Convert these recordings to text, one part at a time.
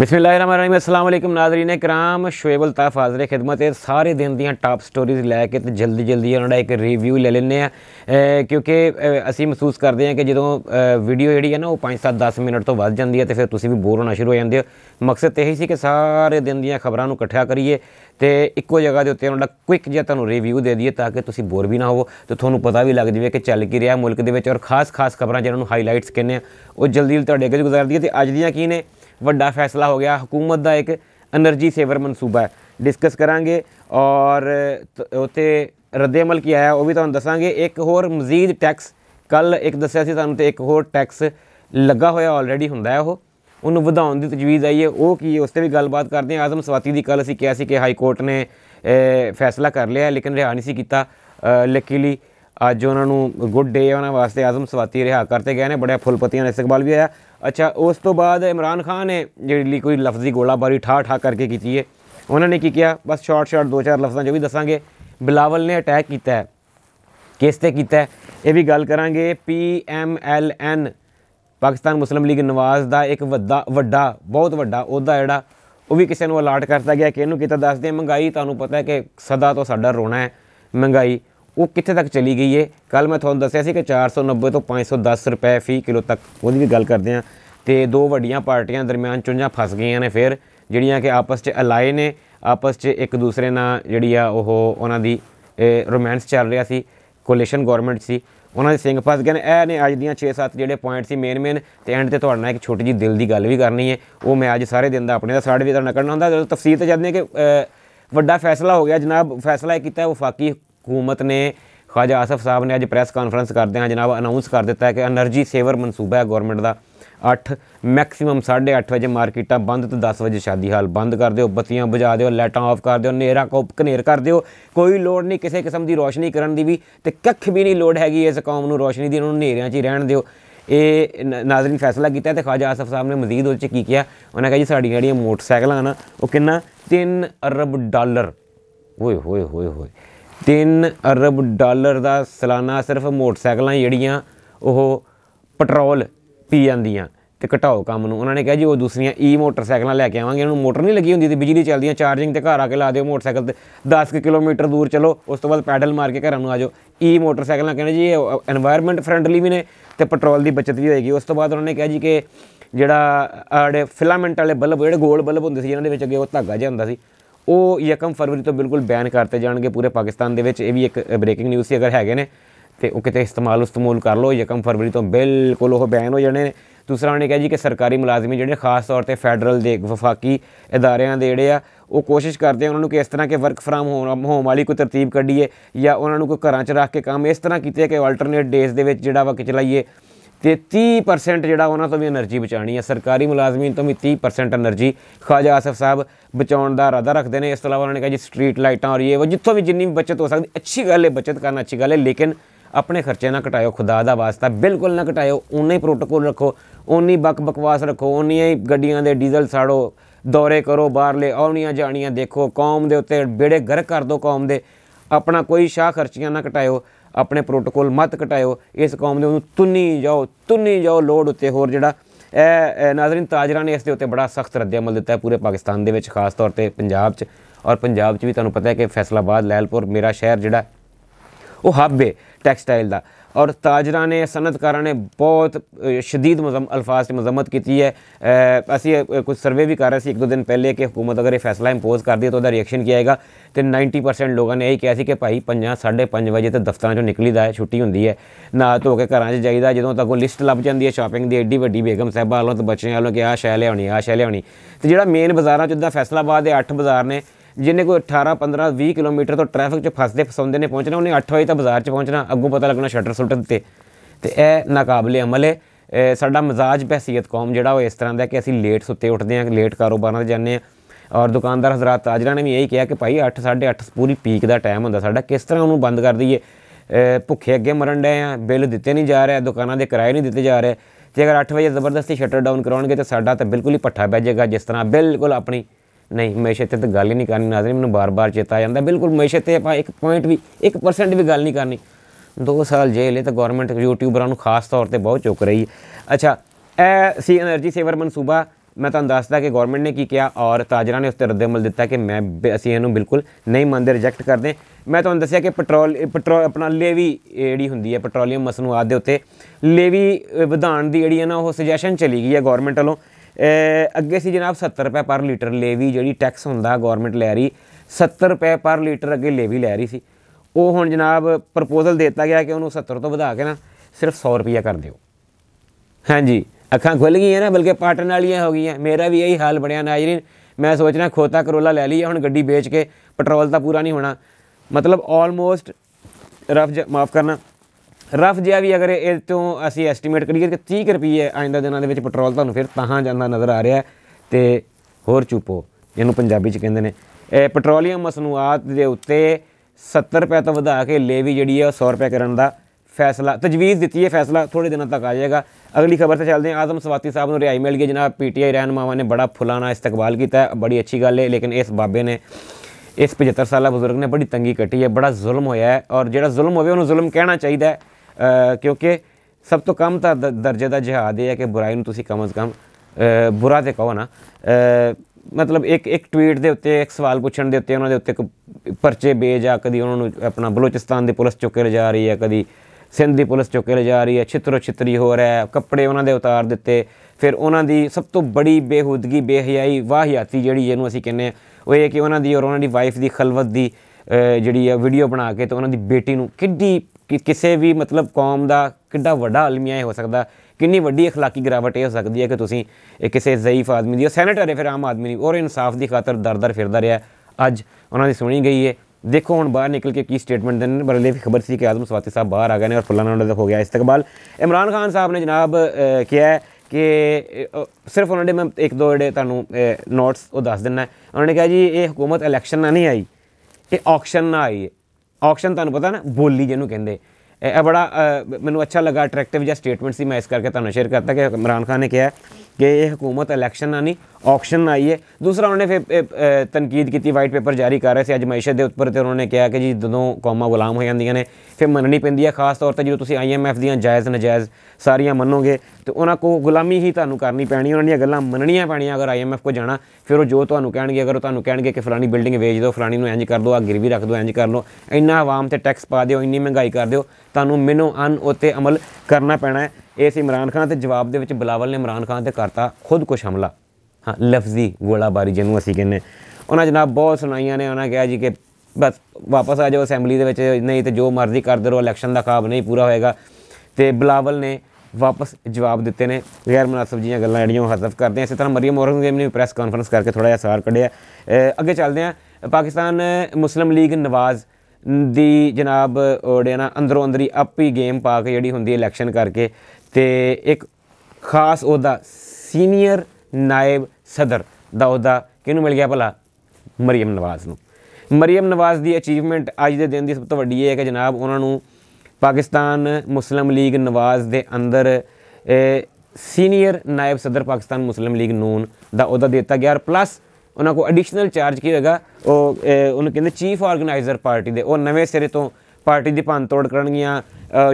ਬਿਸਮਿਲ੍ਲਾਹਿਰਰਹਿਮਾਨਿਰਰਹੀਮ ਅਸਲਾਮ ਅਲੈਕੁਮ ਨਾਜ਼ਰੀਨ ਇਕਰਾਮ ਸ਼ੁਏਬ ਅਲਤਾਫ ਹਾਜ਼ਰ ਖਿਦਮਤ ਹੈ ਸਾਰੇ ਦਿਨ ਦੀਆਂ ਟਾਪ ਸਟੋਰੀਜ਼ ਲੈ ਕੇ ਤੇ ਜਲਦੀ ਜਲਦੀ ਉਹਨਾਂ ਦਾ ਇੱਕ ਰਿਵਿਊ ਲੈ ਲੈਂਦੇ ਆ ਕਿਉਂਕਿ ਅਸੀਂ ਮਹਿਸੂਸ ਕਰਦੇ ਹਾਂ ਕਿ ਜਦੋਂ ਵੀਡੀਓ ਜਿਹੜੀ ਹੈ ਨਾ ਉਹ 5-7-10 ਮਿੰਟ ਤੋਂ ਵੱਧ ਜਾਂਦੀ ਹੈ ਤੇ ਫਿਰ ਤੁਸੀਂ ਵੀ ਬੋਰ ਹੋਣਾ ਸ਼ੁਰੂ ਹੋ ਜਾਂਦੇ ਹੋ ਮਕਸਦ ਇਹੀ ਸੀ ਕਿ ਸਾਰੇ ਦਿਨ ਦੀਆਂ ਖਬਰਾਂ ਨੂੰ ਇਕੱਠਾ ਕਰੀਏ ਤੇ ਇੱਕੋ ਜਗ੍ਹਾ ਦੇ ਉੱਤੇ ਉਹਨਾਂ ਦਾ ਕੁਇਕ ਜਿਹਾ ਤੁਹਾਨੂੰ ਰਿਵਿਊ ਦੇ ਦਈਏ ਤਾਂ ਕਿ ਤੁਸੀਂ ਬੋਰ ਵੀ ਨਾ ਹੋਵੋ ਤੇ ਤੁਹਾਨੂੰ ਪਤਾ ਵੀ ਲੱਗ ਜਾਵੇ ਕਿ ਚੱਲ ਕੀ ਰਿਹਾ ਮੁਲਕ ਦੇ ਵਿੱਚ ਔਰ ਖਾਸ-ਖਾਸ ਖਬਰਾਂ ਜਿਹਨਾਂ ਨੂੰ ਹਾਈਲਾਈਟਸ ਕਹਿੰਦੇ ਆ ਉਹ ਜਲਦੀ ਤੁਹਾਡੇ ਅੱਗੇ ਗੁਜ਼ਾਰ ਦਈਏ ਤੇ ਅੱਜ ਦੀਆਂ ਕੀ ਨੇ ਵੱਡਾ ਫੈਸਲਾ ਹੋ ਗਿਆ ਹਕੂਮਤ ਦਾ ਇੱਕ એનર્ਜੀ ਸੇਵਰ ਮਨਸੂਬਾ ਹੈ ਡਿਸਕਸ ਕਰਾਂਗੇ ਔਰ ਉਤੇ ਰੱਦੇਅਮਲ ਕੀ ਆਇਆ ਉਹ ਵੀ ਤੁਹਾਨੂੰ ਦੱਸਾਂਗੇ ਇੱਕ ਹੋਰ ਮਜ਼ੀਦ ਟੈਕਸ ਕੱਲ ਇੱਕ ਦੱਸਿਆ ਸੀ ਤੁਹਾਨੂੰ ਤੇ ਇੱਕ ਹੋਰ ਟੈਕਸ ਲੱਗਾ ਹੋਇਆ ਆਲਰੇਡੀ ਹੁੰਦਾ ਹੈ ਉਹ ਉਹਨੂੰ ਵਧਾਉਣ ਦੀ ਤਜਵੀਜ਼ ਆਈ ਹੈ ਉਹ ਕੀ ਹੈ ਉਸ ਤੇ ਵੀ ਗੱਲਬਾਤ ਕਰਦੇ ਆ ਆਜ਼ਮ ਸਵਾਤੀ ਦੀ ਕੱਲ ਅਸੀਂ ਕਿਹਾ ਸੀ ਕਿ ਹਾਈ ਕੋਰਟ ਨੇ ਫੈਸਲਾ ਕਰ ਲਿਆ ਲੇਕਿਨ ਰਿਹਾ ਨਹੀਂ ਸੀ ਕੀਤਾ ਲਕੀਲੀ ਅੱਜ ਉਹਨਾਂ ਨੂੰ ਗੁੱਡ ਡੇ ਉਹਨਾਂ ਵਾਸਤੇ ਆਜ਼ਮ ਸਵਾਤੀ ਰਿਹਾ ਕਰਤੇ ਗਏ ਨੇ ਬੜੇ ਫੁੱਲਪਤੀਆਂ ਦਾ ਇਸਤਕਬਾਲ ਵੀ ਆਇਆ ਅੱਛਾ ਉਸ ਤੋਂ ਬਾਅਦ ਇਮਰਾਨ ਖਾਨ ਨੇ ਜਿਹੜੀ ਕੋਈ ਲਫ਼ਜ਼ੀ ਗੋਲਾਬਾਰੀ ਠਾ ਠਾ ਕਰਕੇ ਕੀਤੀ ਹੈ ਉਹਨਾਂ ਨੇ ਕੀ ਕਿਹਾ ਬਸ ਸ਼ਾਰਟ ਸ਼ਾਰਟ ਦੋ ਚਾਰ ਲਫ਼ਜ਼ਾਂ ਜੋ ਵੀ ਦੱਸਾਂਗੇ ਬਿਲਾਵਲ ਨੇ ਅਟੈਕ ਕੀਤਾ ਹੈ ਕਿਸ ਤੇ ਕੀਤਾ ਇਹ ਵੀ ਗੱਲ ਕਰਾਂਗੇ P M L N Pakistan Muslim League Nawaz ਦਾ ਇੱਕ ਵੱਡਾ ਵੱਡਾ ਬਹੁਤ ਵੱਡਾ ਉਹਦਾ ਜਿਹੜਾ ਉਹ ਵੀ ਕਿਸੇ ਨੂੰ ਅਲਰਟ ਕਰਤਾ ਗਿਆ ਕਿ ਇਹਨੂੰ ਕੀਤਾ ਦੱਸਦੇ ਮਹਿੰਗਾਈ ਤੁਹਾਨੂੰ ਪਤਾ ਹੈ ਕਿ ਸਦਾ ਤੋਂ ਸਾਡਾ ਰੋਣਾ ਹੈ ਮਹਿੰਗਾਈ ਉਹ ਕਿੱਥੇ ਤੱਕ ਚਲੀ ਗਈ ਏ ਕੱਲ ਮੈਂ ਤੁਹਾਨੂੰ ਦੱਸਿਆ ਸੀ ਕਿ 490 ਤੋਂ 510 ਰੁਪਏ ਫੀ ਕਿਲੋ ਤੱਕ ਉਹਦੀ ਵੀ ਗੱਲ ਕਰਦੇ ਆ ਤੇ ਦੋ ਵੱਡੀਆਂ ਪਾਰਟੀਆਂ ਦਰਮਿਆਨ ਚੁੰਝਾਂ ਫਸ ਗਈਆਂ ਨੇ ਫਿਰ ਜਿਹੜੀਆਂ ਕਿ ਆਪਸ 'ਚ ਅਲਾਈ ਨੇ ਆਪਸ 'ਚ ਇੱਕ ਦੂਸਰੇ ਨਾਲ ਜਿਹੜੀ ਆ ਉਹ ਉਹਨਾਂ ਦੀ ਰੋਮਾਂਸ ਚੱਲ ਰਿਹਾ ਸੀ ਕੋਲੀਸ਼ਨ ਗਵਰਨਮੈਂਟ ਸੀ ਉਹਨਾਂ ਦੇ ਸਿੰਘ ਫਸ ਗਏ ਨੇ ਇਹ ਨੇ ਅੱਜ ਦੀਆਂ 6-7 ਜਿਹੜੇ ਪੁਆਇੰਟ ਸੀ ਮੇਨ ਮੇਨ ਤੇ ਐਂਡ ਤੇ ਤੁਹਾਡਾ ਨਾਲ ਇੱਕ ਛੋਟੀ ਜੀ ਦਿਲ ਦੀ ਗੱਲ ਵੀ ਕਰਨੀ ਹੈ ਉਹ ਮੈਂ ਅੱਜ ਸਾਰੇ ਦਿਨ ਦਾ ਆਪਣੇ ਦਾ ਸਾਢੇ ਵੀ ਤੁਹਾਡਾ ਕਰਨਾ ਹੁੰਦਾ ਜਦੋਂ ਤਫਸੀਲ ਤੇ ਜਾਂਦੇ ਕਿ ਵੱਡਾ ਫੈਸਲਾ ਹੋ ਗਿਆ ਜਨਾਬ ਫੈਸਲਾ ਇਹ ਕੀਤਾ ਵਫਾਕੀ ਹਕੂਮਤ ਨੇ ਖਾਜਾ ਆਸਫ ਸਾਹਿਬ ਨੇ ਅੱਜ ਪ੍ਰੈਸ ਕਾਨਫਰੰਸ ਕਰਦੇ ਹਾਂ ਜਨਾਬ ਅਨਾਉਂਸ ਕਰ ਦਿੱਤਾ ਹੈ ਕਿ એનર્ਜੀ ਸੇਵਰ ਮਨਸੂਬਾ ਹੈ ਗਵਰਨਮੈਂਟ ਦਾ 8 ਮੈਕਸਿਮਮ 8:30 ਵਜੇ ਮਾਰਕੀਟਾਂ ਬੰਦ ਤੇ 10 ਵਜੇ ਸ਼ਾਦੀ ਹਾਲ ਬੰਦ ਕਰ ਦਿਓ ਬੱਤੀਆਂ ਬੁਝਾ ਦਿਓ ਲਾਈਟਾਂ ਆਫ ਕਰ ਦਿਓ ਨੇਰਾ ਕੋ ਘਨੇਰ ਕਰ ਦਿਓ ਕੋਈ ਲੋੜ ਨਹੀਂ ਕਿਸੇ ਕਿਸਮ ਦੀ ਰੋਸ਼ਨੀ ਕਰਨ ਦੀ ਵੀ ਤੇ ਕੱਖ ਵੀ ਨਹੀਂ ਲੋੜ ਹੈਗੀ ਇਸ ਕੌਮ ਨੂੰ ਰੋਸ਼ਨੀ ਦੀ ਉਹਨਾਂ ਨੂੰ ਹਨੇਰਿਆਂ 'ਚ ਹੀ ਰਹਿਣ ਦਿਓ ਇਹ ਨਾਜ਼ਰੀਨ ਫੈਸਲਾ ਕੀਤਾ ਤੇ ਖਾਜਾ ਆਸਫ ਸਾਹਿਬ ਨੇ ਮਜ਼ੀਦ ਉਹ 'ਚ ਕੀ ਕਿਹਾ ਉਹਨਾਂ ਕਹਾ ਜੀ ਸਾਡੀਆਂ ਜਿਹੜੀਆਂ ਮੋਟਰਸਾਈਕਲਾਂ ਨਾ ਉਹ ਕਿੰਨਾ 3 ਅਰਬ ਡਾਲਰ ਓਏ ਹੋਏ ਹੋਏ ਹੋਏ 3 ਅਰਬ ਡਾਲਰ ਦਾ ਸਾਲਾਨਾ ਸਿਰਫ ਮੋਟਰਸਾਈਕਲਾਂ ਜਿਹੜੀਆਂ ਉਹ ਪੈਟਰੋਲ ਪੀ ਜਾਂਦੀਆਂ ਤੇ ਘਟਾਓ ਕੰਮ ਨੂੰ ਉਹਨਾਂ ਨੇ ਕਿਹਾ ਜੀ ਉਹ ਦੂਸਰੀਆਂ ਈ ਮੋਟਰਸਾਈਕਲਾਂ ਲੈ ਕੇ ਆਵਾਂਗੇ ਉਹਨੂੰ ਨੂੰ ਮੋਟਰ ਨਹੀਂ ਲੱਗੀ ਹੁੰਦੀ ਤੇ ਬਿਜਲੀ ਚੱਲਦੀਆਂ ਚਾਰਜਿੰਗ ਤੇ ਘਰ ਆ ਕੇ ਲਾ ਦਿਓ ਮੋਟਰਸਾਈਕਲ ਤੇ 10 ਕਿਲੋਮੀਟਰ ਦੂਰ ਚਲੋ ਉਸ ਤੋਂ ਬਾਅਦ ਪੈਡਲ ਮਾਰ ਕੇ ਘਰਾਂ ਨੂੰ ਆ ਜਾਓ ਈ ਮੋਟਰਸਾਈਕਲਾਂ ਕਹਿੰਦੇ ਜੀ ਇਹ এনवायरमेंट ਫ੍ਰੈਂਡਲੀ ਵੀ ਨੇ ਤੇ ਪੈਟਰੋਲ ਦੀ ਬਚਤ ਵੀ ਹੋਏਗੀ ਉਸ ਤੋਂ ਬਾਅਦ ਉਹਨਾਂ ਨੇ ਕਿਹਾ ਜੀ ਕਿ ਜਿਹੜਾ ਆੜੇ ਫਿਲਾਮੈਂਟ ਵਾਲੇ ਬਲਬ ਜਿਹੜੇ ਗੋਲ ਬਲਬ ਹੁੰਦੇ ਸੀ ਜਿਹਨਾਂ ਦੇ ਵਿੱਚ ਅੱਗੇ ਉਹ ਧਾਗਾ ਜਿਹਾ ਹੁੰਦਾ ਸੀ ਉਹ ਯਕਮ ਫਰਵਰੀ ਤੋਂ ਬਿਲਕੁਲ ਬੈਨ ਕਰਤੇ ਜਾਣਗੇ ਪੂਰੇ ਪਾਕਿਸਤਾਨ ਦੇ ਵਿੱਚ ਇਹ ਵੀ ਇੱਕ ਬ੍ਰੇਕਿੰਗ ਨਿਊਜ਼ ਸੀ ਅਗਰ ਹੈਗੇ ਨੇ ਤੇ ਉਹ ਕਿਤੇ ਇਸਤੇਮਾਲ ਉਸਤਮੂਲ ਕਰ ਲਓ ਯਕਮ ਫਰਵਰੀ ਤੋਂ ਬਿਲਕੁਲ ਉਹ ਬੈਨ ਹੋ ਜਾਣੇ ਨੇ ਦੂਸਰਾ ਉਹਨੇ ਕਿਹਾ ਜੀ ਕਿ ਸਰਕਾਰੀ ਮੁਲਾਜ਼ਮ ਜਿਹੜੇ ਖਾਸ ਤੌਰ ਤੇ ਫੈਡਰਲ ਦੇ ਵਫਾਕੀ ਇਦਾਰਿਆਂ ਦੇ ਜਿਹੜੇ ਆ ਉਹ ਕੋਸ਼ਿਸ਼ ਕਰਦੇ ਆ ਉਹਨਾਂ ਨੂੰ ਕਿ ਇਸ ਤਰ੍ਹਾਂ ਕਿ ਵਰਕ ਫਰਮ ਹੋਮ ਵਾਲੀ ਕੋਈ ਤਰਤੀਬ ਕੱਢੀਏ ਜਾਂ ਉਹਨਾਂ ਨੂੰ ਕੋਈ ਘਰਾਂ 'ਚ ਰੱਖ ਕੇ ਕੰਮ ਇਸ ਤਰ੍ਹਾਂ ਕੀਤੇ ਕਿ ਆਲਟਰਨੇਟ ਡੇਸ ਦੇ ਵਿੱਚ ਜਿਹੜਾ ਵਾ ਕਿ ਚਲਾਈਏ ਤੇ 30% ਜਿਹੜਾ ਉਹਨਾਂ ਤੋਂ ਵੀ એનર્ਜੀ ਬਚਾਣੀ ਹੈ ਸਰਕਾਰੀ ਮੁਲਾਜ਼ਮੀਨ ਤੋਂ ਵੀ 30% એનર્ਜੀ ਖਾਜਾ ਆਸਫ ਸਾਹਿਬ ਬਚਾਉਣ ਦਾ ਰਾਦਾ ਰੱਖਦੇ ਨੇ ਇਸ ਤੋਂ ਇਲਾਵਾ ਉਹਨਾਂ ਨੇ ਕਿਹਾ ਜੀ ਸਟਰੀਟ ਲਾਈਟਾਂ ਔਰ ਇਹ ਉਹ ਜਿੱਥੋਂ ਵੀ ਜਿੰਨੀ ਵੀ ਬਚਤ ਹੋ ਸਕਦੀ ਅੱਛੀ ਗੱਲ ਹੈ ਬਚਤ ਕਰਨਾ ਅੱਛੀ ਗੱਲ ਹੈ ਲੇਕਿਨ ਆਪਣੇ ਖਰਚੇ ਨਾ ਘਟਾਇਓ ਖੁਦਾ ਦਾ ਵਾਸਤਾ ਬਿਲਕੁਲ ਨਾ ਘਟਾਇਓ ਉਨੇ ਹੀ ਪ੍ਰੋਟੋਕੋਲ ਰੱਖੋ ਉਨੀ ਬਕ ਬਕਵਾਸ ਰੱਖੋ ਉਨੀਆਂ ਹੀ ਗੱਡੀਆਂ ਦੇ ਡੀਜ਼ਲ ਸਾੜੋ ਦੌਰੇ ਕਰੋ ਬਾਹਰਲੇ ਆਉਣੀਆਂ ਜਾਣੀਆਂ ਦੇਖੋ ਕੌਮ ਦੇ ਉੱਤੇ ਬੇੜੇ ਗਰਕ ਕਰ ਦਿਓ ਕੌਮ ਦੇ ਆਪਣਾ ਕੋਈ ਸ਼ਾਹ ਖਰਚੀਆਂ ਨਾ ਘਟਾਇਓ ਆਪਣੇ ਪ੍ਰੋਟੋਕੋਲ ਮਤ ਘਟਾਇਓ ਇਸ ਕੌਮ ਦੇ ਉਹਨੂੰ ਤੁੰਨੀ ਜਾਓ ਤੁੰਨੀ ਜਾਓ ਲੋੜ ਉੱਤੇ ਹੋਰ ਜਿਹੜਾ ਇਹ ਨਾਜ਼ਰੀਨ ਤਾਜਰਾਂ ਨੇ ਇਸ ਦੇ ਉੱਤੇ ਬੜਾ ਸਖਤ ਅਮਲ ਦਿੱਤਾ ਹੈ ਪੂਰੇ ਪਾਕਿਸਤਾਨ ਦੇ ਵਿੱਚ ਖਾਸ ਤੌਰ ਤੇ ਪੰਜਾਬ 'ਚ ਔਰ ਪੰਜਾਬ 'ਚ ਵੀ ਤੁਹਾਨੂੰ ਪਤਾ ਹੈ ਕਿ ਫੈਸਲਾਬਾਦ ਲੈਲਪੁਰ ਮੇਰਾ ਸ਼ਹਿਰ ਜਿਹੜਾ ਉਹ ਹੱਬ ਹੈ ਟੈਕਸਟਾਈਲ ਦਾ ਔਰ ਤਾਜਰਾਂ ਨੇ ਸਨਤਕਾਰਾਂ ਨੇ ਬਹੁਤ شدید ਮਜ਼ਮ ਅਲਫਾਜ਼ ਤੇ ਮਜ਼ਮਤ ਕੀਤੀ ਹੈ ਅਸੀਂ ਕੁਝ ਸਰਵੇ ਵੀ ਕਰ ਰਹੇ ਸੀ ਇੱਕ ਦੋ ਦਿਨ ਪਹਿਲੇ ਕਿ ਹਕੂਮਤ ਅਗਰ ਇਹ ਫੈਸਲਾ ਇੰਪੋਜ਼ ਕਰਦੀ ਹੈ ਤਾਂ ਉਹਦਾ ਰਿਐਕਸ਼ਨ ਕੀ ਆਏਗਾ ਤੇ 90% ਲੋਕਾਂ ਨੇ ਇਹ ਕਿਹਾ ਸੀ ਕਿ ਭਾਈ 5 5:30 ਵਜੇ ਤੇ ਦਫ਼ਤਰਾਂ ਚੋਂ ਨਿਕਲੀਦਾ ਹੈ ਛੁੱਟੀ ਹੁੰਦੀ ਹੈ ਨਾ ਧੋ ਕੇ ਘਰਾਂ 'ਚ ਜਾਈਦਾ ਜਦੋਂ ਤੱਕ ਉਹ ਲਿਸਟ ਲੱਭ ਜਾਂਦੀ ਹੈ ਸ਼ਾਪਿੰਗ ਦੀ ਐਡੀ ਵੱਡੀ ਬੇਗਮ ਸਾਹਿਬਾ ਵਾਲੋਂ ਤੇ ਬੱਚਿਆਂ ਵਾਲੋਂ ਕਿ ਆ ਸ਼ੈ ਲਿਆਉਣੀ ਆ ਸ਼ੈ ਲਿਆਉਣੀ ਤੇ ਜਿਹੜਾ ਮੇਨ ਬਾਜ਼ਾਰਾਂ 'ਚ ਉਹਦਾ ਫੈਸਲਾਬਾਦ ਦੇ 8 ਬਾਜ਼ਾਰ ਨੇ ਜਿਹਨੇ ਕੋਈ 18 15 20 ਕਿਲੋਮੀਟਰ ਤੋਂ ਟ੍ਰੈਫਿਕ 'ਚ ਫਸਦੇ ਫਸਾਉਂਦੇ ਨੇ ਪਹੁੰਚਣਾ ਉਹਨੇ 8 ਵਜੇ ਤਾਂ ਬਾਜ਼ਾਰ 'ਚ ਪਹੁੰਚਣਾ ਅੱਗੋਂ ਪਤਾ ਲੱਗਣਾ ਸ਼ਟਰ ਸੁੱਟ ਦਿੱਤੇ ਤੇ ਇਹ ਨਾਕਾਬਲੇ ਅਮਲ ਹੈ ਸਾਡਾ ਮਜ਼ਾਜ ਬਹਿਸੀਅਤ ਕੌਮ ਜਿਹੜਾ ਉਹ ਇਸ ਤਰ੍ਹਾਂ ਦਾ ਕਿ ਅਸੀਂ ਲੇਟ ਸੁੱਤੇ ਉੱਠਦੇ ਆਂ ਲੇਟ ਕਾਰੋਬਾਰਾਂ 'ਤੇ ਜਾਂਦੇ ਆਂ ਔਰ ਦੁਕਾਨਦਾਰ ਹਜ਼ਰਤ ਤਾਜਰਾਂ ਨੇ ਵੀ ਇਹੀ ਕਿਹਾ ਕਿ ਭਾਈ 8 8:30 ਪੂਰੀ ਪੀਕ ਦਾ ਟਾਈਮ ਹੁੰਦਾ ਸਾਡਾ ਕਿਸ ਤਰ੍ਹਾਂ ਉਹਨੂੰ ਬੰਦ ਕਰ ਦਈਏ ਭੁੱਖੇ ਅੱਗੇ ਮਰਨ ਡਏ ਆ ਬਿੱਲ ਦਿੱਤੇ ਨਹੀਂ ਜਾ ਰਿਹਾ ਦੁਕਾਨਾਂ ਦੇ ਕਿਰਾਏ ਨਹੀਂ ਦਿੱਤੇ ਜਾ ਰਹੇ ਤੇ ਅਗਰ 8 ਵਜੇ ਜ਼ਬਰਦਸਤੀ ਸ਼ਟਰ ਡਾਊਨ ਕਰਾਉਣਗੇ ਤਾਂ ਸਾਡਾ ਤਾਂ ਬਿਲਕੁਲ ਹੀ ਪੱਠਾ ਬਹਿ ਜਾਏਗਾ ਜਿਸ ਤਰ੍ਹਾਂ ਬਿਲਕੁਲ ਆਪਣੀ ਨਹੀਂ ਮੈਸ਼ੇ ਤੇ ਤਾਂ ਗੱਲ ਹੀ ਨਹੀਂ ਕਰਨੀ ਨਾਜ਼ਰੀ ਮੈਨੂੰ ਬਾਰ-ਬਾਰ ਚੇਤਾ ਆ ਜਾਂਦਾ ਬਿਲਕੁਲ ਮੈਸ਼ੇ ਤੇ ਆਪਾਂ ਇੱਕ ਪੁਆਇੰਟ ਵੀ 1% ਵੀ ਗੱਲ ਨਹੀਂ ਕਰਨੀ 2 ਸਾਲ ਜੇਲ੍ਹ ਤਾਂ ਗਵਰਨਮੈਂਟ ਯੂਟਿਊਬਰਾਂ ਨੂੰ ਖਾਸ ਤੌਰ ਤੇ ਬਹੁਤ ਚੁੱਕ ਰਹੀ ਹੈ ਅੱਛਾ ਇਹ ਸੀ એનર્ਜੀ ਸੇਵਰ ਮਨਸੂਬਾ ਮੈਂ ਤੁਹਾਨੂੰ ਦੱਸਦਾ ਕਿ ਗਵਰਨਮੈਂਟ ਨੇ ਕੀ ਕੀਤਾ ਔਰ ਤਾਜਰਾਂ ਨੇ ਉਸ ਤੇ ਰੱਦਮਲ ਦਿੱਤਾ ਕਿ ਮੈਂ ਅਸੀਂ ਇਹਨੂੰ ਬਿਲਕੁਲ ਨਹੀਂ ਮੰਨਦੇ ਰਿਜੈਕਟ ਕਰਦੇ ਮੈਂ ਤੁਹਾਨੂੰ ਦੱਸਿਆ ਕਿ ਪੈਟਰੋਲ ਪੈਟਰੋਲ ਆਪਣਾ ਲੇਵੀ ਜਿਹੜੀ ਹੁੰਦੀ ਹੈ ਪੈਟਰੋਲੀਅਮ ਮਸਨੂਆਤ ਦੇ ਉੱਤੇ ਲੇਵੀ ਵਿਧਾਨ ਦੀ ਜਿਹੜੀ ਹੈ ਨਾ ਉਹ ਸੁਜੈਸ਼ਨ ਚਲੀ ਗਈ ਹੈ ਗਵਰਨਮੈਂਟ ਵੱਲੋਂ ਅੱਗੇ ਸੀ ਜਨਾਬ 70 ਰੁਪਏ ਪਰ ਲੀਟਰ ਲੇਵੀ ਜਿਹੜੀ ਟੈਕਸ ਹੁੰਦਾ ਗਵਰਨਮੈਂਟ ਲੈ ਰਹੀ 70 ਰੁਪਏ ਪਰ ਲੀਟਰ ਅੱਗੇ ਲੇਵੀ ਲੈ ਰਹੀ ਸੀ ਉਹ ਹੁਣ ਜਨਾਬ ਪ੍ਰਪੋਜ਼ਲ ਦਿੱਤਾ ਗਿਆ ਕਿ ਉਹਨੂੰ 70 ਤੋਂ ਵਧਾ ਕੇ ਨਾ ਸਿਰਫ 100 ਰੁਪਿਆ ਕਰ ਦਿਓ ਹਾਂਜੀ ਅੱਖਾਂ ਖੁੱਲ ਗਈਆਂ ਨਾ ਬਲਕਿ ਪਾਟਣ ਵਾਲੀਆਂ ਹੋ ਗਈਆਂ ਮੇਰਾ ਵੀ ਇਹੀ ਹਾਲ ਬਣਿਆ ਨਾਜ਼ਰੀਨ ਮੈਂ ਸੋਚਣਾ ਖੋਤਾ ਕਰੋਲਾ ਲੈ ਲਈ ਹੁਣ ਗੱਡੀ ਵੇਚ ਕੇ ਪੈਟਰੋਲ ਤਾਂ ਪੂਰਾ ਨਹੀਂ ਹੋਣਾ ਮਤਲਬ ਆਲਮੋਸਟ ਰਫ ਮਾਫ ਕਰਨਾ ਰਫ ਜਿਹਾ ਵੀ ਅਗਰ ਇਹ ਤੋਂ ਅਸੀਂ ਐਸਟੀਮੇਟ ਕਰੀਏ ਕਿ 30 ਰੁਪਏ ਆਇੰਦਾ ਦਿਨਾਂ ਦੇ ਵਿੱਚ ਪੈਟਰੋਲ ਤੁਹਾਨੂੰ ਫਿਰ ਤਾਹਾਂ ਜਾਂਦਾ ਨਜ਼ਰ ਆ ਰਿਹਾ ਤੇ ਹੋਰ ਚੁੱਪੋ ਇਹਨੂੰ ਪੰਜਾਬੀ ਚ ਕਹਿੰਦੇ ਨੇ ਇਹ ਪੈਟਰੋਲੀਅਮ ਮਸਨੂਆਤ ਦੇ ਉੱਤੇ 70 ਰੁਪਏ ਤੋਂ ਵਧਾ ਕੇ ਲੇਵੀ ਜਿਹੜੀ ਹੈ ਉਹ 100 ਰੁਪਏ ਕਰਨ ਦਾ ਫੈਸਲਾ ਤਜਵੀਜ਼ ਦਿੱਤੀ ਹੈ ਫੈਸਲਾ ਥੋੜੇ ਦਿਨਾਂ ਤੱਕ ਆ ਜਾਏਗਾ ਅਗਲੀ ਖਬਰ ਤੇ ਚੱਲਦੇ ਆਜ਼ਮ ਸਵਾਤੀ ਸਾਹਿਬ ਨੂੰ ਰਿਹਾਈ ਮਿਲ ਗਈ ਜਨਾਬ ਪੀਟੀਆਈ ਰਹਿਨਮਾਵਾਂ ਨੇ ਬੜਾ ਫੁਲਾਣਾ ਇਸਤਕਬਾਲ ਕੀਤਾ ਬੜੀ ਅੱਛੀ ਗੱਲ ਹੈ ਲੇਕਿਨ ਇਸ ਬਾਬੇ ਨੇ ਇਸ 75 ਸਾਲਾ ਬਜ਼ੁਰਗ ਨੇ ਬੜੀ ਤੰਗੀ ਕੱਟੀ ਹੈ ਬੜਾ ਜ਼ੁਲਮ ਹੋਇਆ ਹੈ ਔਰ ਜਿਹੜਾ ਜ਼ੁਲਮ ਹੋਵੇ ਉਹਨੂੰ ਜ਼ੁਲਮ ਕਹਿਣਾ ਚਾਹੀਦਾ ਹੈ ਕਿਉਂਕਿ ਸਭ ਤੋਂ ਕਮ ਤਾਂ ਦਰਜੇ ਦਾ ਜਿਹਾਦ ਇਹ ਹੈ ਕਿ ਬੁਰਾਈ ਨੂੰ ਤੁਸੀਂ ਕਮ ਕਮ ਬੁਰਾ ਤੇ ਕਹੋ ਨਾ ਮਤਲਬ ਇੱਕ ਇੱਕ ਟਵੀਟ ਦੇ ਉੱਤੇ ਇੱਕ ਸਵਾਲ ਪੁੱਛਣ ਦੇ ਉੱਤੇ ਉਹਨਾਂ ਦੇ ਉੱਤੇ ਪਰਚੇ ਬੇਜ ਆ ਕਦੀ ਉਹਨਾਂ ਨੂੰ ਆਪਣਾ ਬਲੋਚਿਸਤਾਨ ਦੀ ਪੁਲਿਸ ਚੁੱਕੇ ਜਾ ਰਹੀ ਹੈ ਕਦੀ ਸਿੰਧ ਦੀ ਪੁਲਿਸ ਚੁੱਕੇ ਜਾ ਰਹੀ ਹੈ ਛਿੱਤਰੋ ਛਿੱਤਰੀ ਹੋ ਰਿਹਾ ਹੈ ਕੱਪੜੇ ਉਹਨਾਂ ਦੇ ਉਤਾਰ ਦਿੱਤੇ ਫਿਰ ਉਹਨਾਂ ਦੀ ਸਭ ਤੋਂ ਬੜੀ ਬੇਹੂਦਗੀ ਬੇਹਯਾਈ ਵਾਹਿਆਤੀ ਜਿਹੜੀ ਇਹਨੂੰ ਅਸੀਂ ਕਹਿੰਨੇ ਆ ਉਹ ਇਹ ਕਿ ਉਹਨਾਂ ਦੀ ਔਰ ਉਹਨਾਂ ਦੀ ਵਾਈਫ ਦੀ ਖਲਵਤ ਦੀ ਜਿਹੜੀ ਆ ਵੀਡੀਓ ਬਣਾ ਕੇ ਤੇ ਉਹਨਾਂ ਦੀ ਬੇਟੀ ਨੂੰ ਕਿੱਡੀ ਕਿ ਕਿਸੇ ਵੀ ਮਤਲਬ ਕੌਮ ਦਾ ਕਿੱਡਾ ਵੱਡਾ ਆਲਮੀਆ ਹੋ ਸਕਦਾ ਕਿੰਨੀ ਵੱਡੀ اخلاقی ਗਰਾਵਟ ਇਹ ਹੋ ਸਕਦੀ ਹੈ ਕਿ ਤੁਸੀਂ ਕਿਸੇ ਜ਼ਈਫ ਆਦਮੀ ਦੀ ਸੈਨੇਟਰ ਹੈ ਫਿਰ ਆਮ ਆਦਮੀ ਨਹੀਂ ਔਰ ਇਨਸਾਫ ਦੀ ਖਾਤਰ ਦਰਦਰ ਫਿਰਦਾ ਰਿਹਾ ਅੱਜ ਉਹਨਾਂ ਦੀ ਸੁਣੀ ਗਈ ਹੈ ਦੇਖੋ ਹੁਣ ਬਾਹਰ ਨਿਕਲ ਕੇ ਕੀ ਸਟੇਟਮੈਂਟ ਦੇਣ ਬਰਲੇ ਵੀ ਖਬਰ ਸੀ ਕਿ ਆਜ਼ਮ ਸਵਾਤੀ ਸਾਹਿਬ ਬਾਹਰ ਆ ਗਏ ਨੇ ਔਰ ਫੁੱਲਾਂ ਨਾਲ ਹੋ ਗਿਆ ਇਸਤਕਬਾਲ ਇਮਰਾਨ ਖਾਨ ਸਾਹਿਬ ਨੇ ਜਨਾਬ ਕਿਹਾ ਕਿ ਸਿਰਫ ਉਹਨਾਂ ਦੇ ਮੈਂ ਇੱਕ ਦੋ ਜਿਹੜੇ ਤੁਹਾਨੂੰ ਨੋਟਸ ਉਹ ਦੱਸ ਦਿੰਨਾ ਉਹਨਾਂ ਨੇ ਕਿਹਾ ਜੀ ਇਹ ਹਕੂਮਤ ਇਲੈਕਸ਼ਨ ਨਾਲ ਨਹੀਂ ਆਈ ਇਹ ਆਕਸ਼ਨ ਨਾਲ ਆਈ ਹੈ ਆਕਸ਼ਨ ਤੁਹਾਨੂੰ ਪਤਾ ਨਾ ਬੋਲੀ ਜਿਹਨੂੰ ਕਹਿੰਦੇ ਇਹ ਬੜਾ ਮੈਨੂੰ ਅੱਛਾ ਲੱਗਾ ਅਟਰੈਕਟਿਵ ਜਿਹਾ ਸਟੇਟਮੈਂਟ ਸੀ ਮੈਂ ਇਸ ਕਰਕੇ ਤੁਹਾਨੂੰ ਸ਼ੇਅਰ ਕਰਤਾ ਕਿ ਇਮਰਾਨ ਖਾਨ ਨੇ ਕਿਹਾ ਕਿ ਇਹ ਹਕੂਮਤ ਇਲੈਕਸ਼ਨ ਨਾ ਨਹੀਂ ਆਕਸ਼ਨ ਆਈ ਹੈ ਦੂਸਰਾ ਉਹਨੇ ਫਿਰ ਤਨਕੀਦ ਕੀਤੀ ਵਾਈਟ ਪੇਪਰ ਜਾਰੀ ਕਰ ਰਹੇ ਸੀ ਅੱਜ ਮੈਸ਼ਦ ਦੇ ਉੱਪਰ ਤੇ ਉਹਨਾਂ ਨੇ ਕਿਹਾ ਕਿ ਜੀ ਜਦੋਂ ਕੌਮਾ ਗੁਲਾਮ ਹੋ ਜਾਂਦੀਆਂ ਨੇ ਫਿਰ ਮੰਨਣੀ ਪੈਂਦੀ ਹੈ ਖਾਸ ਤੌਰ ਤੇ ਜਦੋਂ ਤੁਸੀਂ ਆਈਐਮਐਫ ਦੀਆਂ ਜਾਇਜ਼ ਨਜਾਇਜ਼ ਸਾਰੀਆਂ ਮੰਨੋਗੇ ਤੇ ਉਹਨਾਂ ਕੋ ਗੁਲਾਮੀ ਹੀ ਤੁਹਾਨੂੰ ਕਰਨੀ ਪੈਣੀ ਉਹਨਾਂ ਦੀਆਂ ਗੱਲਾਂ ਮੰਨਣੀਆਂ ਪੈਣੀਆਂ ਅਗਰ ਆਈਐਮਐਫ ਕੋ ਜਾਣਾ ਫਿਰ ਉਹ ਜੋ ਤੁਹਾਨੂੰ ਕਹਿਣਗੇ ਅਗਰ ਉਹ ਤੁਹਾਨੂੰ ਕਹਿਣਗੇ ਕਿ ਫਲਾਣੀ ਬਿਲਡਿੰਗ ਵੇਚ ਦਿਓ ਫਲਾਣੀ ਨੂੰ ਇੰਜ ਕਰ ਦਿਓ ਆ ਗਿਰਵੀ ਰੱਖ ਦਿਓ ਇੰਜ ਕਰ ਲਓ ਇੰਨਾ ਆਵਾਮ ਤੇ ਟੈਕਸ ਪਾ ਦਿਓ ਇੰਨੀ ਮਹਿੰਗਾਈ ਕਰ ਦਿਓ ਤੁਹਾਨੂੰ ਮੈਨੂੰ ਅਨ ਉਤੇ ਅਮਲ ਕਰਨਾ ਪੈਣਾ ਹੈ ਇਸ ਇਮਰਾਨ ਖਾਨ ਤੇ ਜਵਾਬ ਦੇ ਵਿੱਚ ਬਲਾਵਲ ਨੇ ਇਮਰਾਨ ਖਾਨ ਤੇ ਕਰਤਾ ਖੁਦ ਕੁਛ ਹਮਲਾ ਹਾਂ ਲਫ਼ਜ਼ੀ ਗੋਲਾਬਾਰੀ ਜਿਹਨੂੰ ਅਸੀਂ ਕਹਿੰਨੇ ਉਹਨਾਂ ਜਨਾਬ ਬਹੁਤ ਸੁਣਾਈਆਂ ਨੇ ਉਹਨਾਂ ਕਿਹਾ ਜੀ ਕਿ ਬਸ ਵਾਪਸ ਆ ਜਾਓ ਅਸੈਂਬਲੀ ਦੇ ਵਿੱਚ ਨਹੀਂ ਤੇ ਜੋ ਮਰਜ਼ੀ ਕਰਦੇ ਰਹੋ ਇਲੈਕਸ਼ਨ ਦਾ ਖਾਬ ਨਹੀਂ ਪੂਰਾ ਹੋਏਗਾ ਤੇ ਬਲਾਵਲ ਨੇ ਵਾਪਸ ਜਵਾਬ ਦਿੱਤੇ ਨੇ ਗੈਰ ਮناسب ਜੀਆਂ ਗੱਲਾਂ ਜਿਹੜੀਆਂ ਹਜ਼ਫ ਕਰਦੇ ਆ ਇਸੇ ਤਰ੍ਹਾਂ ਮਰੀਮ ਔਰੰਗਜ਼ੇਬ ਨੇ ਵੀ ਪ੍ਰੈਸ ਕਾਨਫਰੰਸ ਕਰਕੇ ਥੋੜਾ ਜਿਹਾ ਸਾਰ ਕੱਢਿਆ ਅੱਗੇ ਚੱਲਦੇ ਆ ਪਾਕਿਸਤਾਨ ਮੁਸਲਮ ਲੀਗ ਨਵਾਜ਼ ਦੀ ਜਨਾਬ ਡੇਣਾ ਅੰਦਰੋਂ ਅੰਦਰੀ ਆਪੀ ਗੇਮ ਪਾ ਕੇ ਜਿਹੜੀ ਹੁੰਦੀ ਹੈ ਇਲੈਕਸ਼ਨ ਕਰਕੇ ਤੇ ਇੱਕ ਖਾਸ ਉਹਦਾ ਸੀਨੀਅਰ ਨਾਇਬ ਸਦਰ ਦਾ ਉਹਦਾ ਕਿਹਨੂੰ ਮਿਲ ਗਿਆ ਭਲਾ ਮਰੀਮ ਨਵਾਜ਼ ਨੂੰ ਮਰੀਮ ਨਵਾਜ਼ ਦੀ ਅਚੀਵਮੈਂਟ ਅੱਜ ਦੇ ਦਿਨ ਦੀ ਸਭ ਤੋਂ ਵੱਡੀ ਇਹ ਹੈ ਕਿ ਜਨਾਬ ਉਹਨਾਂ ਨੂੰ ਪਾਕਿਸਤਾਨ ਮੁਸਲਿਮ ਲੀਗ ਨਵਾਜ਼ ਦੇ ਅੰਦਰ ਸੀਨੀਅਰ ਨਾਇਬ ਸਦਰ ਪਾਕਿਸਤਾਨ ਮੁਸਲਿਮ ਲੀਗ ਨੂਨ ਦਾ ਉਹਦਾ ਦਿੱਤਾ ਗਿਆ ਔਰ ਪਲੱਸ ਉਹਨਾਂ ਕੋ ਐਡੀਸ਼ਨਲ ਚਾਰਜ ਕੀ ਹੈਗਾ ਉਹ ਉਹਨੂੰ ਕਹਿੰਦੇ ਚੀਫ ਆਰਗੇਨਾਈਜ਼ਰ ਪਾਰਟੀ ਦੇ ਉਹ ਨਵੇਂ ਸਿਰੇ ਤੋਂ ਪਾਰਟੀ ਦੀ ਭੰਨ ਤੋੜ ਕਰਨਗੀਆਂ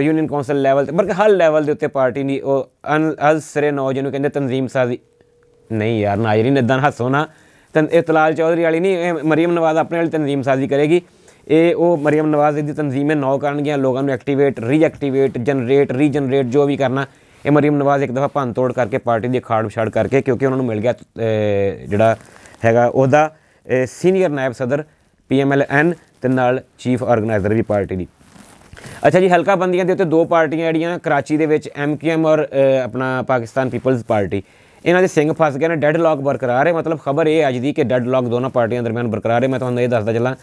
ਯੂਨੀਅਨ ਕੌਂਸਲ ਲੈਵਲ ਤੇ ਬਲਕਿ ਹਰ ਲੈਵਲ ਦੇ ਉੱਤੇ ਪਾਰਟੀ ਨਹੀਂ ਉਹ ਅਲ ਸਿਰੇ ਨੌ ਜਿਹਨੂੰ ਕਹਿੰਦੇ ਤਨਜ਼ੀਮ ਸਾਜ਼ੀ ਨਹੀਂ ਯਾਰ ਨਾਇਰੀਨ ਇਦਾਂ ਹੱਸੋ ਨਾ ਤਨ ਇਤਲਾਲ ਚੌਧਰੀ ਵਾਲੀ ਨਹੀਂ ਮਰੀਮ ਨਵਾਜ਼ ਆਪਣੇ ਵਾਲੀ ਤਨਜ਼ੀਮ ਸਾਜ਼ੀ ਕਰੇਗੀ ਇਹ ਉਹ ਮਰੀਮ ਨਵਾਜ਼ ਦੀ ਤਨਜ਼ੀਮੇ ਨੌ ਕਰਨਗੀਆਂ ਲੋਕਾਂ ਨੂੰ ਐਕਟੀਵੇਟ ਰੀਐਕਟੀਵੇਟ ਜਨਰੇਟ ਰੀਜਨਰੇਟ ਜੋ ਵੀ ਕਰਨਾ ਇਹ ਮਰੀਮ ਨਵਾਜ਼ ਇੱਕ ਦਫਾ ਭੰਨ ਤੋੜ ਕਰਕੇ ਪਾਰਟੀ ਦੀ ਖਾੜ ਵਿਛਾੜ ਕਰਕੇ ਕਿਉਂਕਿ ਉਹਨਾਂ ਨੂੰ ਮਿਲ ਗਿਆ ਜਿਹੜਾ ਹੈਗਾ ਉਹਦਾ ਸੀਨੀਅਰ ਨਾਇਬ ਸਦਰ ਪੀਐਮਐਲਐਨ ਤੇ ਨਾਲ ਚੀਫ ਆਰਗੇਨਾਈਜ਼ਰ ਵੀ ਪਾਰਟੀ ਦੀ ਅੱਛਾ ਜੀ ਹਲਕਾ ਬੰਦੀਆਂ ਦੇ ਉੱਤੇ ਦੋ ਪਾਰਟੀਆਂ ਜਿਹੜੀਆਂ ਕਰਾਚੀ ਦੇ ਵਿੱਚ ਐਮਕੇਐਮ ਔਰ ਆਪਣਾ ਪਾਕਿਸਤਾਨ ਪੀਪਲਜ਼ ਪਾਰਟੀ ਇਹਨਾਂ ਦੇ ਸਿੰਘ ਫਸ ਗਏ ਨੇ ਡੈੱਡ ਲੌਕ ਬਰਕਰਾਰ ਹੈ ਮਤਲਬ ਖਬਰ ਇਹ ਅੱਜ ਦੀ ਕਿ ਡੈੱਡ ਲੌਕ ਦੋਨਾਂ ਪਾਰਟੀਆਂ ਦਰਮਿਆਨ ਬਰਕਰਾਰ ਹੈ ਮੈਂ ਤੁਹਾਨੂੰ ਇਹ ਦੱਸਦਾ ਚੱਲਾਂ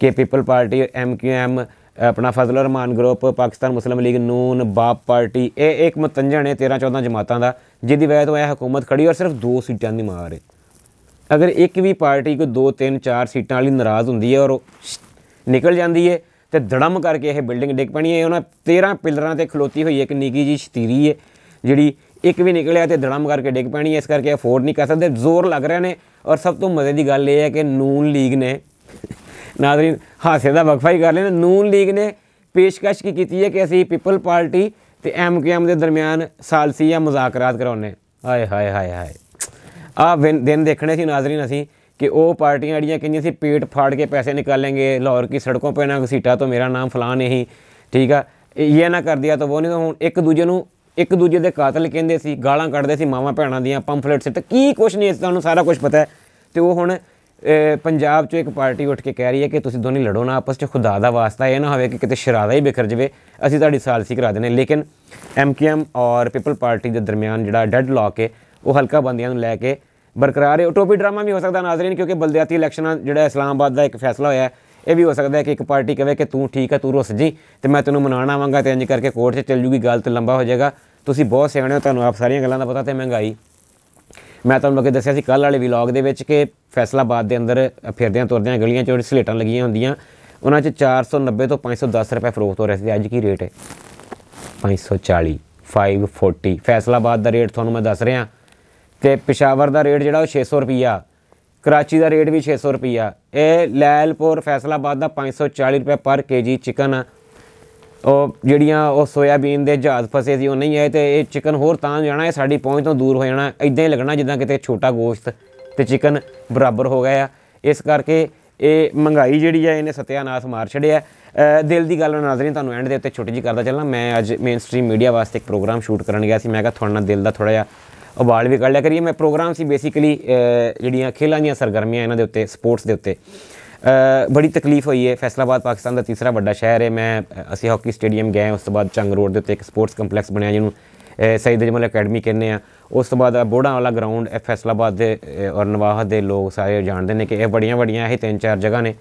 ਕਿ ਪੀਪਲ ਪਾਰਟੀ ਐਮਕੇਐਮ ਆਪਣਾ Fazal Rehman group Pakistan Muslim League Noon BAP party ਇਹ ਇੱਕ ਮਤੰਜਣ ਹੈ 13 14 ਜਮਾਤਾਂ ਦਾ ਜਿਹਦੀ ਵਜ੍ਹਾ ਤੋਂ ਇਹ ਹਕੂਮਤ ਖੜੀ ਔਰ ਸਿਰਫ ਦੋ ਸੀਟਾਂ ਦੀ ਮਾਰ ਹੈ ਅਗਰ ਇੱਕ ਵੀ ਪਾਰਟੀ ਕੋਈ 2 3 4 ਸੀਟਾਂ ਵਾਲੀ ਨਾਰਾਜ਼ ਹੁੰਦੀ ਹੈ ਔਰ ਨਿਕਲ ਜਾਂਦੀ ਹੈ ਤੇ ਧੜਮ ਕਰਕੇ ਇਹ ਬਿਲਡਿੰਗ ਡਿੱਗ ਪਣੀ ਹੈ ਉਹਨਾਂ 13 ਪਿਲਰਾਂ ਤੇ ਖਲੋਤੀ ਹੋਈ ਇੱਕ ਨਿੱਕੀ ਜੀ ਸ਼ਤੀਰੀ ਹੈ ਜਿਹੜੀ ਇੱਕ ਵੀ ਨਿਕਲਿਆ ਤੇ ਧੜਮ ਕਰਕੇ ਡਿੱਗ ਪਣੀ ਹੈ ਇਸ ਕਰਕੇ ਅਫੋਰਡ ਨਹੀਂ ਕਰ ਸਕਦੇ ਜ਼ੋਰ ਲੱਗ ਰਿਹਾ ਨੇ ਔਰ ਸਭ ਤੋਂ ਮਜ਼ੇ ਦੀ ਗੱਲ ਇਹ ਹੈ ਕਿ ਨੂਨ ਲੀਗ ਨੇ ਨਾਜ਼ਰੀਨ ਹਾਸੇ ਦਾ ਵਕਫਾ ਹੀ ਕਰ ਲੈਣਾ ਨੂਨ ਲੀਗ ਨੇ ਪੇਸ਼ਕਸ਼ ਕੀ ਕੀਤੀ ਹੈ ਕਿ ਅਸੀਂ ਪੀਪਲ ਪਾਰਟੀ ਤੇ ਐਮਕੇਐਮ ਦੇ ਦਰਮਿਆਨ ਸਾਲਸੀ ਜਾਂ ਮੁਜ਼ਾਕਰਾਤ ਕਰਾਉਣੇ ਹਾਏ ਹਾਏ ਹਾਏ ਹਾਏ ਆ ਦਿਨ ਦੇਖਣੇ ਸੀ ਨਾਜ਼ਰੀਨ ਅਸੀਂ ਕਿ ਉਹ ਪਾਰਟੀਆਂ ਜਿਹੜੀਆਂ ਕਹਿੰਦੀਆਂ ਸੀ ਪੇਟ ਫਾੜ ਕੇ ਪੈਸੇ ਲੈਣਗੇ ਲਾਹੌਰ ਕੀ ਸੜਕੋਂ ਪੇ ਨਾ ਸੀਟਾ ਤੋਂ ਮੇਰਾ ਨਾਮ ਫਲਾਣ ਨਹੀਂ ਠੀਕ ਆ ਇਹ ਨਾ ਕਰ ਦਿਆ ਤਾਂ ਉਹ ਨਹੀਂ ਹੁਣ ਇੱਕ ਦੂਜੇ ਨੂੰ ਇੱਕ ਦੂਜੇ ਦੇ ਕਾਤਲ ਕਹਿੰਦੇ ਸੀ ਗਾਲਾਂ ਕੱਢਦੇ ਸੀ ਮਾਵਾ ਭੈਣਾਂ ਦੀਆਂ ਸੀ ਤਾਂ ਕੀ ਕੁਛ ਨਹੀਂ ਇਸ ਤੁਹਾਨੂੰ ਸਾਰਾ ਕੁਝ ਪਤਾ ਹੈ ਤੇ ਉਹ ਹੁਣ ਪੰਜਾਬ 'ਚੋਂ ਇੱਕ ਪਾਰਟੀ ਉੱਠ ਕੇ ਕਹਿ ਰਹੀ ਹੈ ਕਿ ਤੁਸੀਂ ਦੋਨੇ ਲੜੋ ਨਾ ਆਪਸ 'ਚ ਖੁਦਾ ਦਾ ਵਾਸਤਾ ਇਹ ਨਾ ਹੋਵੇ ਕਿ ਕਿਤੇ ਸ਼ਰਾਦਾ ਹੀ ਬਿਖਰ ਜਵੇ ਅਸੀਂ ਤੁਹਾਡੀ ਸਾਲਸੀ ਕਰਾ ਦਿੰਨੇ ਲੇਕਿਨ ਐਮਕੇਐਮ ਔਰ ਪੀਪਲ ਪਾਰਟੀ ਦੇ ਦਰਮਿਆਨ ਜਿਹੜਾ ਡੈਡ ਲੌਕ ਹੈ ਉਹ ਹਲਕਾ ਬੰਦੀਆਂ ਨੂੰ ਲੈ ਕੇ ਬਰਕਰਾਰ ਹੈ ਉਟੋਪੀ ਡਰਾਮਾ ਵੀ ਹੋ ਸਕਦਾ ਨਾਜ਼ਰੀਨ ਕਿਉਂਕਿ ਬਲਦਿਆਤੀ ਇਲੈਕਸ਼ਨ ਜਿਹੜਾ ਇਸਲਾਮਾਬਾਦ ਦਾ ਇੱਕ ਫੈਸਲਾ ਹੋਇਆ ਇਹ ਵੀ ਹੋ ਸਕਦਾ ਹੈ ਕਿ ਇੱਕ ਪਾਰਟੀ ਕਹੇ ਕਿ ਤੂੰ ਠੀਕ ਹੈ ਤੂੰ ਰੁੱਸ ਜੀ ਤੇ ਮੈਂ ਤੈਨੂੰ ਮਨਾਣਾ ਆਵਾਂਗਾ ਤੇ ਇੰਜ ਕਰਕੇ ਕੋਰਟ 'ਚ ਚੱਲ ਜੂਗੀ ਗੱਲ ਤੇ ਲੰਬਾ ਹੋ ਜਾਏਗਾ ਤੁਸੀਂ ਬਹੁਤ ਸਿਆਣੇ ਹੋ ਤੁਹਾਨੂੰ ਆਪ ਸਾਰੀਆਂ ਗੱਲਾਂ ਦਾ ਪਤਾ ਤੇ ਮਹਿੰਗਾਈ ਮੈਂ ਤੁਹਾਨੂੰ ਲੋਕੇ ਦੱਸਿਆ ਸੀ ਕੱਲ ਵਾਲੇ ਵਲੌਗ ਦੇ ਵਿੱਚ ਕਿ ਫੈਸਲਾਬਾਦ ਦੇ ਅੰਦਰ ਫਿਰਦਿਆਂ ਤੁਰਦਿਆਂ ਗਲੀਆਂ 'ਚ ਸਲੇਟਾਂ ਲੱਗੀਆਂ ਹੁੰਦੀਆਂ ਉਹਨਾਂ 'ਚ 490 ਤੋਂ 510 ਰੁਪਏ ਫਰੋਖਤ ਹੋ ਰਹੇ ਸੀ ਅੱਜ ਕੀ ਰੇਟ ਹੈ 540 540 ਫੈਸਲਾਬਾਦ ਦਾ ਰੇਟ ਤੁਹਾਨੂੰ ਮੈਂ ਦੱਸ ਰਿਹਾ ਤੇ ਪਿਸ਼ਾਵਰ ਦਾ ਰੇਟ ਜਿਹੜਾ ਉਹ 600 ਰੁਪਿਆ ਕਰਾਚੀ ਦਾ ਰੇਟ ਵੀ 600 ਰੁਪਿਆ ਇਹ ਲੈਲਪੁਰ ਫੈਸਲਾਬਾਦ ਦਾ 540 ਰੁਪਏ ਪਰ ਕੇਜੀ ਚਿਕਨ ਆ ਉਹ ਜਿਹੜੀਆਂ ਉਹ ਸੋਇਆਬੀਨ ਦੇ ਜਹਾਜ਼ ਫਸੇ ਸੀ ਉਹ ਨਹੀਂ ਹੈ ਤੇ ਇਹ ਚਿਕਨ ਹੋਰ ਤਾਂ ਜਾਣਾ ਇਹ ਸਾਡੀ ਪਹੁੰਚ ਤੋਂ ਦੂਰ ਹੋ ਜਾਣਾ ਇਦਾਂ ਹੀ ਲੱਗਣਾ ਜਿੱਦਾਂ ਕਿਤੇ ਛੋਟਾ ਗੋਸ਼ਤ ਤੇ ਚਿਕਨ ਬਰਾਬਰ ਹੋ ਗਿਆ ਆ ਇਸ ਕਰਕੇ ਇਹ ਮਹਿੰਗਾਈ ਜਿਹੜੀ ਹੈ ਇਹਨੇ ਸਤਿਆਨਾਸ ਮਾਰ ਛੜਿਆ ਦਿਲ ਦੀ ਗੱਲ ਨਾਜ਼ਰੀਨ ਤੁਹਾਨੂੰ ਐਂਡ ਦੇ ਉੱਤੇ ਛੋਟੀ ਜੀ ਕਰਦਾ ਚੱਲਣਾ ਮੈਂ ਅੱਜ ਮੇਨ ਸਟ੍ਰੀਮ ਮੀਡੀਆ ਵਾਸਤੇ ਇੱਕ ਪ੍ਰੋਗਰਾਮ ਸ਼ੂਟ ਕਰਨ ਗਿਆ ਸੀ ਮੈਂ ਕਿਹਾ ਤੁਹਾਡਾ ਨਾਲ ਦਿਲ ਦਾ ਥੋੜਾ ਜਿਹਾ ਉਬਾਲ ਵੀ ਕੱਢ ਲਿਆ ਕਰੀਏ ਮੈਂ ਪ੍ਰੋਗਰਾਮ ਸੀ ਬੇਸਿਕਲੀ ਜਿਹੜੀਆਂ ਖੇਲਾਂ ਦੀਆਂ ਸਰਗਰਮੀਆਂ ਇਹਨਾਂ ਦੇ ਉੱਤੇ ਸਪੋਰਟਸ ਦੇ ਉੱਤੇ ਬੜੀ ਤਕਲੀਫ ਹੋਈ ਹੈ ਫੈਸਲਾਬਾਦ ਪਾਕਿਸਤਾਨ ਦਾ ਤੀਸਰਾ ਵੱਡਾ ਸ਼ਹਿਰ ਹੈ ਮੈਂ ਅਸੀਂ ਹਾਕੀ ਸਟੇਡੀਅਮ ਗਏ ਉਸ ਤੋਂ ਬਾਅਦ ਚੰਗ ਰੋਡ ਦੇ ਉੱਤੇ ਇੱਕ ਸਪੋਰਟਸ ਕੰਪਲੈਕਸ ਬਣਿਆ ਜਿਹਨੂੰ ਸੈਦ ਅਜਮਲ ਅਕੈਡਮੀ ਕਹਿੰਦੇ ਆ ਉਸ ਤੋਂ ਬਾਅਦ ਬੋੜਾ ਵਾਲਾ ਗਰਾਊਂਡ ਇਹ ਫੈਸਲਾਬਾਦ ਦੇ ਔਰ ਨਵਾਹ ਦੇ ਲੋਕ ਸਾਰੇ ਜਾਣਦੇ ਨੇ ਕਿ ਇਹ ਬੜੀਆਂ ਬੜੀਆਂ ਇਹ ਤਿੰਨ ਚਾਰ ਜਗ੍ਹਾ ਨੇ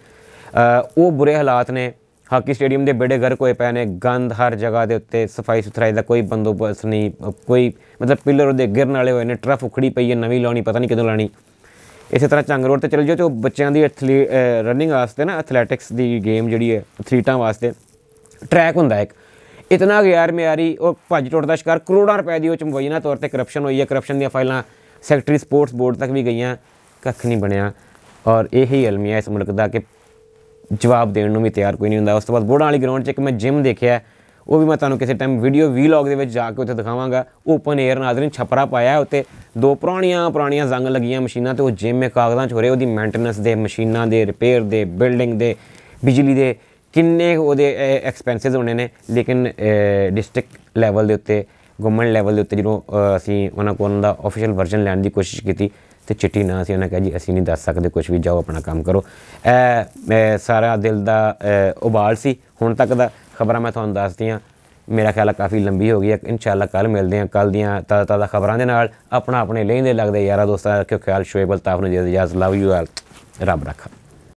ਉਹ ਬੁਰੇ ਹਾਲਾਤ ਨੇ ਹਾਕੀ ਸਟੇਡੀਅਮ ਦੇ ਬੇੜੇ ਘਰ ਕੋਈ ਪਏ ਨੇ ਗੰਦ ਹਰ ਜਗ੍ਹਾ ਦੇ ਉੱਤੇ ਸਫਾਈ ਸੁਥਰਾਈ ਦਾ ਕੋਈ ਬੰਦੋਬਸਤ ਨਹੀਂ ਕੋਈ ਮਤਲਬ ਪਿੱਲਰ ਉਹਦੇ ਗਿਰਨ ਵਾਲੇ ਹੋਏ ਨੇ ਟਰਫ ਉਖੜੀ ਪਈ ਹੈ ਨਵੀਂ ਲਾਉਣੀ ਪਤਾ ਨਹੀਂ ਕਦੋਂ ਲਾਣੀ ਇਸੇ ਤਰ੍ਹਾਂ ਚੰਗ ਰੋਡ ਤੇ ਚੱਲ ਜਿਓ ਤੇ ਬੱਚਿਆਂ ਦੀ ਰਨਿੰਗ ਵਾਸਤੇ ਨਾ ਐਥਲੈਟਿਕਸ ਦੀ ਗੇਮ ਜਿਹੜੀ ਹੈ ਐਥਲੀਟਾਂ ਵਾਸਤੇ ਟਰੈਕ ਹੁੰਦਾ ਇੱਕ ਇਤਨਾ ਗੈਰ ਮਿਆਰੀ ਉਹ ਭੱਜ ਟੁੱਟ ਦਾ ਸ਼ਿਕਾਰ ਕਰੋੜਾਂ ਰੁਪਏ ਦੀ ਉਹ ਚ ਚਮਵਈਨਾ ਤੌਰ ਤੇ ਕਰਪਸ਼ਨ ਹੋਈ ਹੈ ਕਰਪਸ਼ਨ ਦੀਆਂ ਫਾਈਲਾਂ ਸੈਕਟਰੀ ਸਪੋਰਟਸ ਬੋਰਡ ਤੱਕ ਵੀ ਗਈਆਂ ਕੱਖ ਨਹੀਂ ਬਣਿਆ ਔਰ ਇਹੀ ਅਲਮੀਆ ਇਸ ਮੁਲਕ ਦਾ ਕਿ ਜਵਾਬ ਦੇਣ ਨੂੰ ਵੀ ਤਿਆਰ ਕੋਈ ਨਹੀਂ ਹੁੰਦਾ ਉਸ ਤੋਂ ਬਾਅਦ ਬੋੜਾਂ ਵਾਲੀ ਗਰਾਊਂਡ 'ਚ ਇੱਕ ਮੈਂ ਜਿਮ ਦੇਖਿਆ ਉਹ ਵੀ ਮੈਂ ਤੁਹਾਨੂੰ ਕਿਸੇ ਟਾਈਮ ਵੀਡੀਓ ਵੀਲੌਗ ਦੇ ਵਿੱਚ ਜਾ ਕੇ ਉੱਥੇ ਦਿਖਾਵਾਂਗਾ ਓਪਨ 에ਅਰ ਨਾਜ਼ਰੀਨ ਛਪਰਾ ਪਾਇਆ ਉੱਤੇ ਦੋ ਪੁਰਾਣੀਆਂ ਪੁਰਾਣੀਆਂ ਜ਼ੰਗ ਲੱਗੀਆਂ ਮਸ਼ੀਨਾਂ ਤੇ ਉਹ ਜਿਮ ਮੇ ਕਾਗਜ਼ਾਂ 'ਚ ਹੋ ਰਹੇ ਉਹਦੀ ਮੇਨਟੇਨੈਂਸ ਦੇ ਮਸ਼ੀਨਾਂ ਦੇ ਰਿਪੇਅਰ ਦੇ ਬਿਲਡਿੰਗ ਦੇ ਬਿਜਲੀ ਦੇ ਕਿੰਨੇ ਉਹਦੇ ਐਕਸਪੈਂਸਸ ਹੋਣੇ ਨੇ ਲੇਕਿਨ ਡਿਸਟ੍ਰਿਕਟ ਲੈਵਲ ਦੇ ਉੱਤੇ ਗਵਰਨਮੈਂਟ ਲੈਵਲ ਦੇ ਉੱਤੇ ਜਦੋਂ ਅਸੀਂ ਉਹਨਾਂ ਕੋਲ ਦਾ ਅਫੀਸ਼ੀਅਲ ਵਰਜ਼ਨ ਲੈਣ ਦੀ ਕੋਸ਼ਿਸ਼ ਕੀਤੀ ਤੇ ਚਿੱਟੀ ਨਾ ਸੀ ਉਹਨੇ ਕਹੇ ਜੀ ਅਸੀਂ ਨਹੀਂ ਦੱਸ ਸਕਦੇ ਕੁਝ ਵੀ ਜਾਓ ਆਪਣਾ ਕੰਮ ਕਰੋ ਇਹ ਸਾਰਾ ਦਿਲ ਦਾ ਉਬਾਲ ਸੀ ਹੁਣ ਤੱਕ ਦਾ ਖਬਰਾਂ ਮੈਂ ਤੁਹਾਨੂੰ ਦੱਸਦੀ ਆ ਮੇਰਾ ਖਿਆਲ ਆ ਕਾਫੀ ਲੰਬੀ ਹੋ ਗਈ ਹੈ ਇਨਸ਼ਾਅੱਲਾ ਕੱਲ ਮਿਲਦੇ ਆ ਕੱਲ ਦੀਆਂ ਤਾਜ਼ਾ ਤਾਜ਼ਾ ਖਬਰਾਂ ਦੇ ਨਾਲ ਆਪਣਾ ਆਪਣੇ ਲੈਂਦੇ ਲੱਗਦੇ ਯਾਰਾ ਦੋਸਤਾਂ ਕਿਉਂ ਖਿਆਲ ਸ਼ੁਏਬ ਅਲਤਾਫ ਨੂੰ ਜੀ ਇਜਾਜ਼ਤ ਲਵ ਯੂ ਆਲ ਰੱਬ ਰੱਖਾ